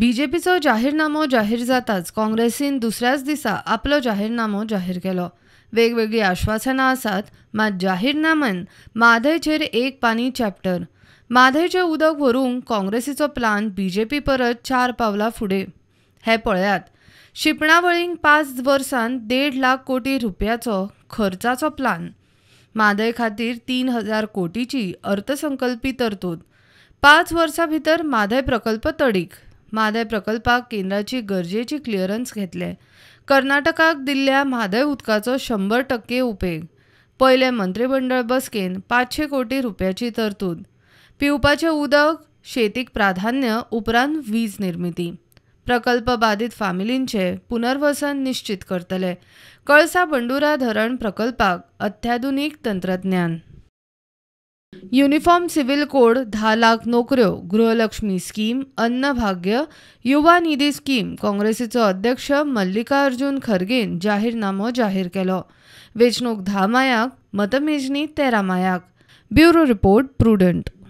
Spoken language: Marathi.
बीजेपीचो जाहीरनामो जाहीर जाताच काँग्रेसीन दुसऱ्याच दिसा आपलो जाहीरनामो जाहीर केलो वेगवेगळी आश्वासनां आसात मात जाहीरनाम्यान माधयचेर एक पानी चॅप्टर माधयचें उदक व्हरूंक काँग्रेसीचो प्लान बीजेपी परत चार पावलां फुडें हें पळयात शिपणावळींक पांच वर्सांत देड लाख कोटी रुपयाचो खर्चाचो प्लान मादय खातीर तीन हजार कोटीची अर्थसंकल्पी तरतूद पांच वर्सां भितर मादय प्रकल्प तडीक म्हादय प्रकल्पाक केंद्राची गरजेची क्लिअरन्स घेतले कर्नाटकाक दिल्ल्या म्हादय उदकाचो शंभर टक्के उपेग पयले मंत्रिमंडळ बसकेन पाचशे कोटी रुपयाची तरतूद पिवपाचें उदक शेतीक प्राधान्य उपरांत वीज निर्मिती प्रकल्प बाधित फामिलींचे पुनर्वसन निश्चित करतले कळसा बंडुरा धरण प्रकल्पाक अत्याधुनीक तंत्रज्ञान युनिफॉर्म सिव्हिल कोड दहा लाख नोकऱ्यो गृहलक्ष्मी स्कीम भाग्य युवा निधी स्कीम काँग्रेसीचो अध्यक्ष मल्लिकार्जुन खरगेन जाहीरनामो जाहीर केलो वेचणूक धा मायाक मतमेजणी तेरा मायाक ब्युरो रिपोर्ट प्रुडंट